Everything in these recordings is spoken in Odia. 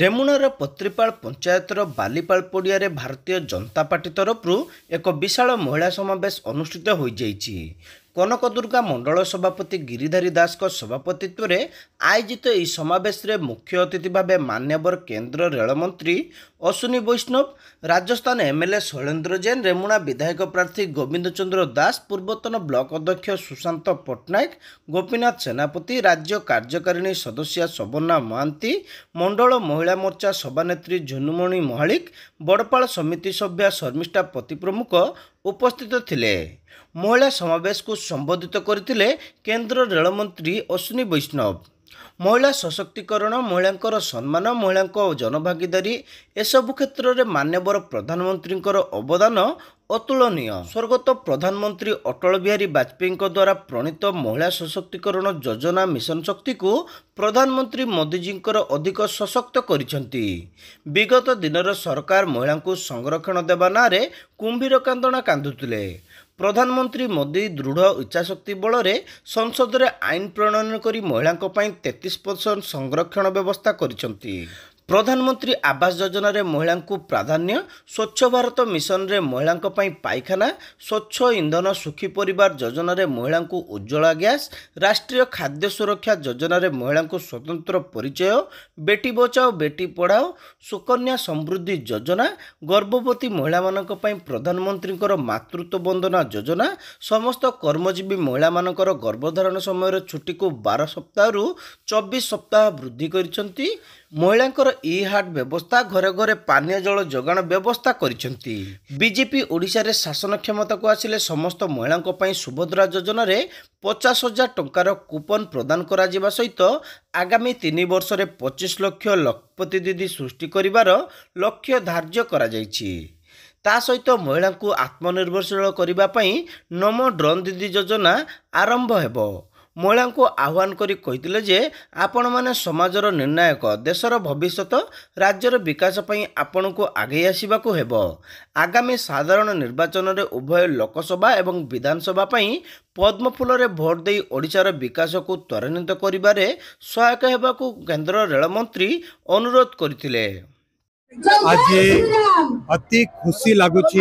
ରେମୁଣାର ପତ୍ରିପାଳ ପଞ୍ଚାୟତର ବାଲିପାଳ ପଡ଼ିଆରେ ଭାରତୀୟ ଜନତା ପାର୍ଟି ତରଫରୁ ଏକ ବିଶାଳ ମହିଳା ସମାବେଶ ଅନୁଷ୍ଠିତ ହୋଇଯାଇଛି କନକଦୁର୍ଗା ମଣ୍ଡଳ ସଭାପତି ଗିରିଧାରୀ ଦାସଙ୍କ ସଭାପତିତ୍ୱରେ ଆୟୋଜିତ ଏହି ସମାବେଶରେ ମୁଖ୍ୟ ଅତିଥି ଭାବେ ମାନ୍ୟବର କେନ୍ଦ୍ର ରେଳମନ୍ତ୍ରୀ ଅଶ୍ୱିନୀ ବୈଷ୍ଣବ ରାଜସ୍ଥାନ ଏମ୍ଏଲ୍ଏ ଶୈଳେନ୍ଦ୍ର ଜୈନ ରେମୁଣା ବିଧାୟକ ପ୍ରାର୍ଥୀ ଗୋବିନ୍ଦ ଚନ୍ଦ୍ର ଦାସ ପୂର୍ବତନ ବ୍ଲକ ଅଧ୍ୟକ୍ଷ ସୁଶାନ୍ତ ପଟ୍ଟନାୟକ ଗୋପୀନାଥ ସେନାପତି ରାଜ୍ୟ କାର୍ଯ୍ୟକାରିଣୀ ସଦସ୍ୟା ସବର୍ଣ୍ଣା ମହାନ୍ତି ମଣ୍ଡଳ ମହିଳା ମୋର୍ଚ୍ଚା ସଭାନେତ୍ରୀ ଝୁନୁମଣି ମହାଳିକ ବଡ଼ପାଳ ସମିତି ସଭ୍ୟା ଶର୍ମିଷ୍ଠା ପତି ପ୍ରମୁଖ ଉପସ୍ଥିତ ଥିଲେ ମହିଳା ସମାବେଶକୁ ସମ୍ବୋଧିତ କରିଥିଲେ କେନ୍ଦ୍ର ରେଳମନ୍ତ୍ରୀ ଅଶ୍ୱିନୀ ବୈଷ୍ଣବ ମହିଳା ସଶକ୍ତିକରଣ ମହିଳାଙ୍କର ସମ୍ମାନ ମହିଳାଙ୍କ ଜନଭାଗିଦାରୀ ଏସବୁ କ୍ଷେତ୍ରରେ ମାନ୍ୟବର ପ୍ରଧାନମନ୍ତ୍ରୀଙ୍କର ଅବଦାନ ଅତୁଳନୀୟ ସ୍ୱର୍ଗତ ପ୍ରଧାନମନ୍ତ୍ରୀ ଅଟଳ ବିହାରୀ ବାଜପେୟୀଙ୍କ ଦ୍ୱାରା ପ୍ରଣୀତ ମହିଳା ସଶକ୍ତିକରଣ ଯୋଜନା ମିଶନ ଶକ୍ତିକୁ ପ୍ରଧାନମନ୍ତ୍ରୀ ମୋଦିଜୀଙ୍କର ଅଧିକ ସଶକ୍ତ କରିଛନ୍ତି ବିଗତ ଦିନର ସରକାର ମହିଳାଙ୍କୁ ସଂରକ୍ଷଣ ଦେବା ନାଁରେ କୁମ୍ଭୀର କାନ୍ଦଣା କାନ୍ଦୁଥିଲେ ପ୍ରଧାନମନ୍ତ୍ରୀ ମୋଦି ଦୃଢ଼ ଇଚ୍ଛାଶକ୍ତି ବଳରେ ସଂସଦରେ ଆଇନ ପ୍ରଣୟନ କରି ମହିଳାଙ୍କ ପାଇଁ ତେତିଶ ପରସେଣ୍ଟ ସଂରକ୍ଷଣ ବ୍ୟବସ୍ଥା କରିଛନ୍ତି ପ୍ରଧାନମନ୍ତ୍ରୀ ଆବାସ ଯୋଜନାରେ ମହିଳାଙ୍କୁ ପ୍ରାଧାନ୍ୟ ସ୍ୱଚ୍ଛ ଭାରତ ମିଶନରେ ମହିଳାଙ୍କ ପାଇଁ ପାଇଖାନା ସ୍ୱଚ୍ଛ ଇନ୍ଧନ ସୁଖୀ ପରିବାର ଯୋଜନାରେ ମହିଳାଙ୍କୁ ଉଜ୍ଜଳା ଗ୍ୟାସ୍ ରାଷ୍ଟ୍ରୀୟ ଖାଦ୍ୟ ସୁରକ୍ଷା ଯୋଜନାରେ ମହିଳାଙ୍କୁ ସ୍ୱତନ୍ତ୍ର ପରିଚୟ ବେଟି ବଚାଓ ବେଟି ପଢ଼ାଓ ସୁକନ୍ୟା ସମୃଦ୍ଧି ଯୋଜନା ଗର୍ଭବତୀ ମହିଳାମାନଙ୍କ ପାଇଁ ପ୍ରଧାନମନ୍ତ୍ରୀଙ୍କର ମାତୃତ୍ୱ ବନ୍ଦନା ଯୋଜନା ସମସ୍ତ କର୍ମଜୀବୀ ମହିଳାମାନଙ୍କର ଗର୍ଭଧାରଣ ସମୟର ଛୁଟିକୁ ବାର ସପ୍ତାହରୁ ଚବିଶ ସପ୍ତାହ ବୃଦ୍ଧି କରିଛନ୍ତି ମହିଳାଙ୍କର ଇ ହାର୍ଟ ବ୍ୟବସ୍ଥା ଘରେ ଘରେ ପାନୀୟ ଜଳ ଯୋଗାଣ ବ୍ୟବସ୍ଥା କରିଛନ୍ତି ବିଜେପି ଓଡ଼ିଶାରେ ଶାସନ କ୍ଷମତାକୁ ଆସିଲେ ସମସ୍ତ ମହିଳାଙ୍କ ପାଇଁ ସୁଭଦ୍ରା ଯୋଜନାରେ ପଚାଶ ହଜାର ଟଙ୍କାର କୁପନ୍ ପ୍ରଦାନ କରାଯିବା ସହିତ ଆଗାମୀ ତିନି ବର୍ଷରେ ପଚିଶ ଲକ୍ଷ ଲକ୍ଷପତି ଦିଦି ସୃଷ୍ଟି କରିବାର ଲକ୍ଷ୍ୟ ଧାର୍ଯ୍ୟ କରାଯାଇଛି ତା ସହିତ ମହିଳାଙ୍କୁ ଆତ୍ମନିର୍ଭରଶୀଳ କରିବା ପାଇଁ ନମୋ ଡ୍ରୋନ୍ ଦିଦି ଯୋଜନା ଆରମ୍ଭ ହେବ ମହିଳାଙ୍କୁ ଆହ୍ୱାନ କରି କହିଥିଲେ ଯେ ଆପଣମାନେ ସମାଜର ନିର୍ଣ୍ଣାୟକ ଦେଶର ଭବିଷ୍ୟତ ରାଜ୍ୟର ବିକାଶ ପାଇଁ ଆପଣଙ୍କୁ ଆଗେଇ ଆସିବାକୁ ହେବ ଆଗାମୀ ସାଧାରଣ ନିର୍ବାଚନରେ ଉଭୟ ଲୋକସଭା ଏବଂ ବିଧାନସଭା ପାଇଁ ପଦ୍ମଫୁଲରେ ଭୋଟ୍ ଦେଇ ଓଡ଼ିଶାର ବିକାଶକୁ ତ୍ୱରାନ୍ୱିତ କରିବାରେ ସହାୟକ ହେବାକୁ କେନ୍ଦ୍ର ରେଳମନ୍ତ୍ରୀ ଅନୁରୋଧ କରିଥିଲେ आज अति खुशी लगुच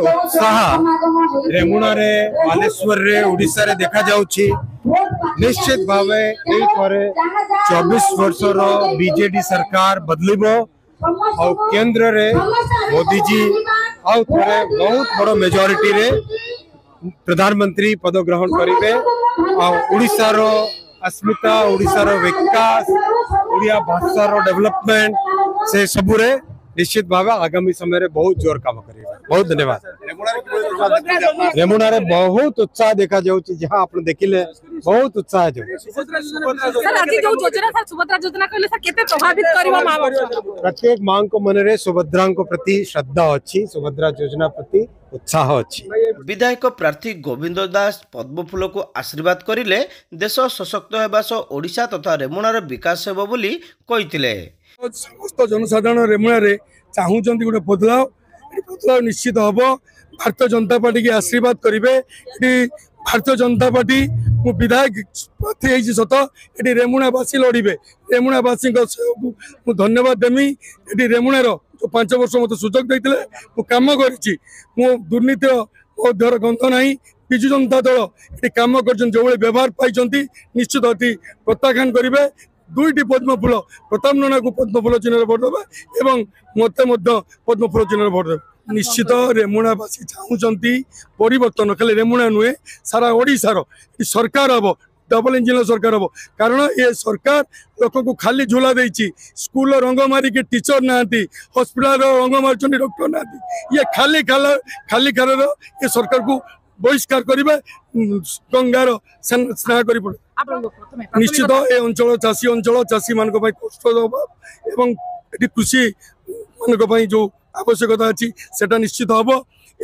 उत्साह रेमुणा बालेश्वर रे ओडा रे देखा जा निश्चित भाव चौबीस वर्ष रजे सरकार बदल केंद्र रे मोदी जी आरे बहुत बड़ मेजोरीटी प्रधानमंत्री पद ग्रहण करेंगे आड़शार अस्मिता ओडार विकास ओडिया भाषार डेभलपमेंट से सबुरे निश्चित भाव आगामी समय रे बहुत जोर कम कर बहुत धन्यवाद रेमुणार बहुत उत्साह देखा जहाँ आप देखिले बहुत उत्साह प्रत्येक माँ को मन में सुभद्रा प्रति श्रद्धा अच्छी सुभद्रा योजना प्रति ଉତ୍ସାହ ଅଛି ବିଧାୟକ ପ୍ରାର୍ଥୀ ଗୋବିନ୍ଦ ଦାସ ପଦ୍ମଫୁଲକୁ ଆଶୀର୍ବାଦ କରିଲେ ଦେଶ ସଶକ୍ତ ହେବା ସହ ଓଡ଼ିଶା ତଥା ରେମୁଣାର ବିକାଶ ହେବ ବୋଲି କହିଥିଲେ ସମସ୍ତ ଜନସାଧାରଣ ରେମୁଣାରେ ଚାହୁଁଛନ୍ତି ଗୋଟେ ବଦଳାଅ ବଦଳାଅ ନିଶ୍ଚିତ ହେବ ଭାରତୀୟ ଜନତା ପାର୍ଟିକି ଆଶୀର୍ବାଦ କରିବେ ଏଠି ଭାରତୀୟ ଜନତା ପାର୍ଟି ମୁଁ ବିଧାୟକ ପ୍ରାର୍ଥୀ ହେଇଛି ସତ ଏଠି ରେମୁଣାବାସୀ ଲଢ଼ିବେ ରେମୁଣାବାସୀଙ୍କ ମୁଁ ଧନ୍ୟବାଦ ଦେମି ଏଠି ରେମୁଣାର ପାଞ୍ଚ ବର୍ଷ ମୋତେ ସୁଯୋଗ ଦେଇଥିଲେ ମୁଁ କାମ କରିଛି ମୁଁ ଦୁର୍ନୀତିର ମୋ ଦେହର ଗନ୍ଧ ନାହିଁ ବିଜୁ ଜନତା ଦଳ ଏଠି କାମ କରିଛନ୍ତି ଯେଉଁଭଳି ବ୍ୟବହାର ପାଇଛନ୍ତି ନିଶ୍ଚିତ ଅତି ପ୍ରତ୍ୟାଖ୍ୟାନ କରିବେ ଦୁଇଟି ପଦ୍ମଫୁଲ ପ୍ରତାପ ନନାକୁ ପଦ୍ମଫୁଲ ଚିହ୍ନରେ ଭୋଟ ଦେବେ ଏବଂ ମୋତେ ମଧ୍ୟ ପଦ୍ମଫୁଲ ଚିହ୍ନରେ ଭୋଟ ଦେବେ ନିଶ୍ଚିତ ରେମୁଣାବାସୀ ଚାହୁଁଛନ୍ତି ପରିବର୍ତ୍ତନ ଖାଲି ରେମୁଣା ନୁହେଁ ସାରା ଓଡ଼ିଶାର ସରକାର ହେବ ଡବଲ ଇଞ୍ଜିନିୟର ସରକାର ହେବ କାରଣ ଏ ସରକାର ଲୋକଙ୍କୁ ଖାଲି ଝୁଲା ଦେଇଛି ସ୍କୁଲର ରଙ୍ଗ ମାରିକି ଟିଚର ନାହାନ୍ତି ହସ୍ପିଟାଲର ରଙ୍ଗ ମାରୁଛନ୍ତି ଡକ୍ଟର ନାହାନ୍ତି ଇଏ ଖାଲି ଖାଲ ଖାଲି ଖାଲର ଏ ସରକାରକୁ ବହିଷ୍କାର କରିବା ଗଙ୍ଗାର ସ୍ନାନ କରି ନିଶ୍ଚିତ ଏ ଅଞ୍ଚଳ ଚାଷୀ ଅଞ୍ଚଳ ଚାଷୀମାନଙ୍କ ପାଇଁ କଷ୍ଟ ହେବ ଏବଂ ଏଠି କୃଷିମାନଙ୍କ ପାଇଁ ଯେଉଁ ଆବଶ୍ୟକତା ଅଛି ସେଟା ନିଶ୍ଚିତ ହେବ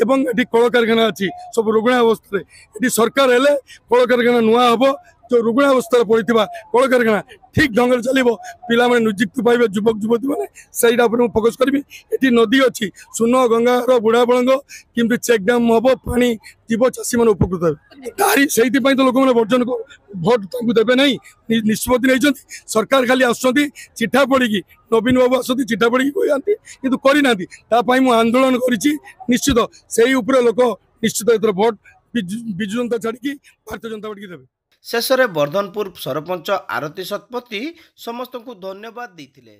ଏବଂ ଏଠି କଳକାରଖାନା ଅଛି ସବୁ ରୋଗଣା ଅବସ୍ଥାରେ ଏଠି ସରକାର ହେଲେ କଳକାରଖାନା ନୂଆ ହେବ ଯେଉଁ ରୁଗୁଣା ଅବସ୍ଥାରେ ପଡ଼ିଥିବା କଳକାରଖାନା ଠିକ୍ ଢଙ୍ଗରେ ଚାଲିବ ପିଲାମାନେ ନିଯୁକ୍ତି ପାଇବେ ଯୁବକ ଯୁବତୀମାନେ ସେଇଟା ଉପରେ ମୁଁ ଫୋକସ୍ କରିବି ଏଠି ନଦୀ ଅଛି ସୁନ ଗଙ୍ଗାର ବୁଢ଼ାବଳଙ୍ଗ କେମିତି ଚେକ୍ ଡ୍ୟାମ୍ ହେବ ପାଣି ଯିବ ଚାଷୀମାନେ ଉପକୃତ ହେବେ ତାରି ସେଇଥିପାଇଁ ତ ଲୋକମାନେ ବର୍ଜନ ଭୋଟ ତାଙ୍କୁ ଦେବେ ନାହିଁ ନିଷ୍ପତ୍ତି ନେଇଛନ୍ତି ସରକାର ଖାଲି ଆସୁଛନ୍ତି ଚିଠା ପଡ଼ିକି ନବୀନ ବାବୁ ଆସନ୍ତି ଚିଠା ପଡ଼ିକି କହିଥାନ୍ତି କିନ୍ତୁ କରିନାହାନ୍ତି ତା ପାଇଁ ମୁଁ ଆନ୍ଦୋଳନ କରିଛି ନିଶ୍ଚିତ ସେଇ ଉପରେ ଲୋକ ନିଶ୍ଚିତ ଏଥର ଭୋଟ ବିଜୁ ଜନତା ଛାଡ଼ିକି ଭାରତୀୟ ଜନତା ପାର୍ଟିକି ଦେବେ ଶେଷରେ ବର୍ଦ୍ଧନପୁର ସରପଞ୍ଚ ଆରତୀ ଶତପଥୀ ସମସ୍ତଙ୍କୁ ଧନ୍ୟବାଦ ଦେଇଥିଲେ